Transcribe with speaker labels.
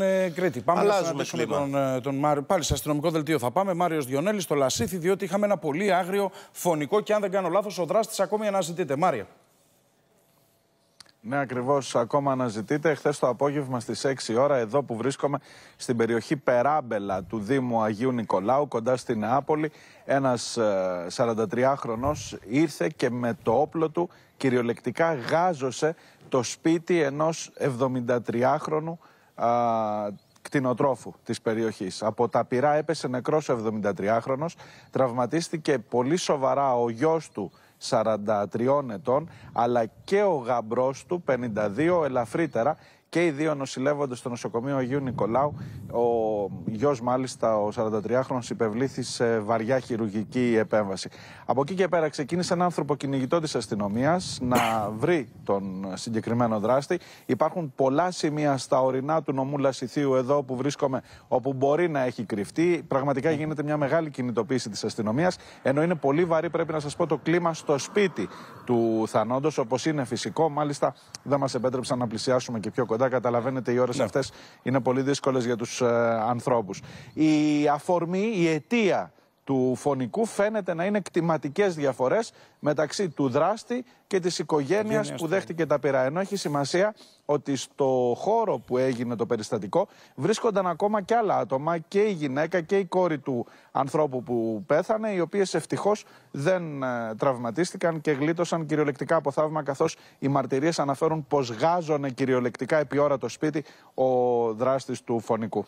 Speaker 1: Ε, Κρήτη. Πάμε να Τον, ε, τον Μάριο. Πάλι σε αστυνομικό δελτίο θα πάμε. Μάριος Διονέλης στο Λασίθι, διότι είχαμε ένα πολύ άγριο φωνικό και αν δεν κάνω λάθος, ο δράστης ακόμη αναζητείται. Μάριο. Ναι, ακριβώς. Ακόμα αναζητείται. Χθες το απόγευμα στις 6 ώρα, εδώ που βρίσκομαι, στην περιοχή Περάμπελα του Δήμου Αγίου Νικολάου, κοντά στην Νεάπολη, ένας 43χρονο ε, ήρθε και με το όπλο του κυριολεκτικά γάζωσε το σπίτι ενός 73χρονου α, κτηνοτρόφου της περιοχής. Από τα πυρά έπεσε νεκρός ο 73χρονος, τραυματίστηκε πολύ σοβαρά ο γιος του 43 ετών, αλλά και ο γαμπρός του 52 ελαφρύτερα και οι δύο νοσηλεύονται στο νοσοκομείο Αγίου Νικολάου. Ο γιος, μάλιστα, ο 43χρονο, υπευλήθη σε βαριά χειρουργική επέμβαση. Από εκεί και πέρα ξεκίνησε ένα άνθρωπο κυνηγητό της αστυνομίας να βρει τον συγκεκριμένο δράστη. Υπάρχουν πολλά σημεία στα ορεινά του νομού Λασιθίου, εδώ που βρίσκομαι, όπου μπορεί να έχει κρυφτεί. Πραγματικά γίνεται μια μεγάλη κινητοποίηση της αστυνομίας. Ενώ είναι πολύ βαρύ, πρέπει να σας πω, το κλίμα στο σπίτι του θανόντος, όπως είναι φυσικό. Μάλιστα, δεν μας επέτρεψαν να πλησιάσουμε και πιο κοντά καταλαβαίνετε, οι ώρες ναι. αυτές είναι πολύ δύσκολες για τους ε, ανθρώπους. Η αφορμή, η αιτία του φωνικού φαίνεται να είναι κτηματικές διαφορές μεταξύ του δράστη και της οικογένειας που δέχτηκε τα πειρά. Ενώ έχει σημασία ότι στο χώρο που έγινε το περιστατικό βρίσκονταν ακόμα και άλλα άτομα και η γυναίκα και η κόρη του ανθρώπου που πέθανε οι οποίες ευτυχώς δεν ε, τραυματίστηκαν και γλίτωσαν κυριολεκτικά από θαύμα καθώς οι μαρτυρίες αναφέρουν πως γάζωνε κυριολεκτικά επί ώρα το σπίτι ο δράστης του φωνικού.